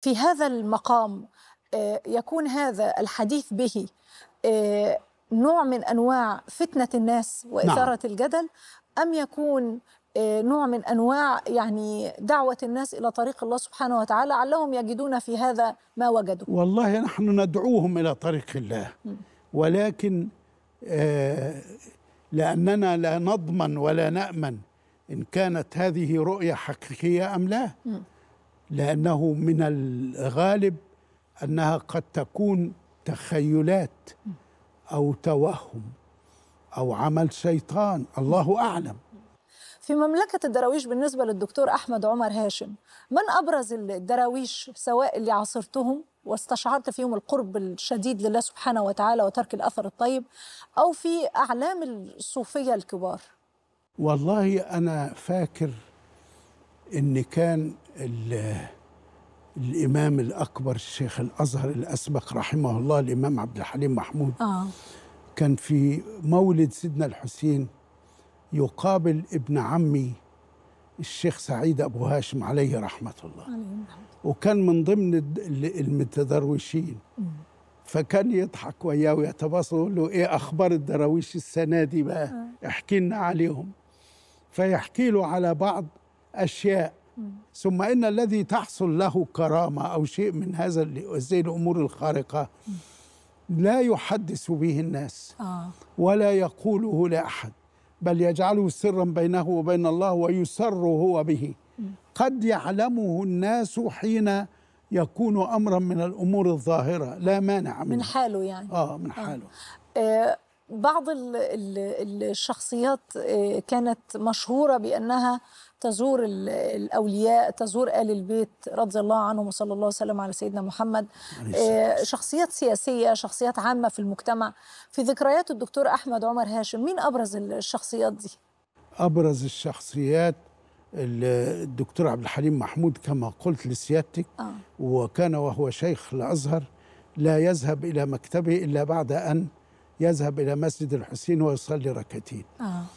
في هذا المقام آه، يكون هذا الحديث به آه، نوع من انواع فتنه الناس واثاره نعم. الجدل ام يكون آه، نوع من انواع يعني دعوه الناس الى طريق الله سبحانه وتعالى علهم يجدون في هذا ما وجدوا والله نحن ندعوهم الى طريق الله ولكن لاننا لا نضمن ولا نامن ان كانت هذه رؤيه حقيقيه ام لا لأنه من الغالب أنها قد تكون تخيلات أو توهم أو عمل شيطان الله أعلم في مملكة الدراويش بالنسبة للدكتور أحمد عمر هاشم من أبرز الدراويش سواء اللي عاصرتهم واستشعرت فيهم القرب الشديد لله سبحانه وتعالى وترك الأثر الطيب أو في أعلام الصوفية الكبار والله أنا فاكر ان كان الامام الاكبر الشيخ الازهر الاسبق رحمه الله الامام عبد الحليم محمود آه. كان في مولد سيدنا الحسين يقابل ابن عمي الشيخ سعيد ابو هاشم عليه رحمه الله وكان من ضمن المتدروشين فكان يضحك وياه ويتواصل ويقول له ايه اخبار الدراويش السنه دي بقى آه. احكي لنا عليهم فيحكي له على بعض أشياء ثم إن الذي تحصل له كرامة أو شيء من هذا زي الأمور الخارقة لا يحدث به الناس آه. ولا يقوله لأحد بل يجعله سرا بينه وبين الله ويسر هو به قد يعلمه الناس حين يكون أمرا من الأمور الظاهرة لا مانع منه من حاله يعني آه من حاله آه. آه، بعض الشخصيات آه، كانت مشهورة بأنها تزور الأولياء تزور آل البيت رضي الله عنهم وصلى الله وسلم على سيدنا محمد آه، شخصيات سياسية شخصيات عامة في المجتمع في ذكريات الدكتور أحمد عمر هاشم مين أبرز الشخصيات دي؟ أبرز الشخصيات الدكتور عبد الحليم محمود كما قلت لسيادتك آه. وكان وهو شيخ الأزهر لا يذهب إلى مكتبه إلا بعد أن يذهب إلى مسجد الحسين ويصلي ركعتين آه.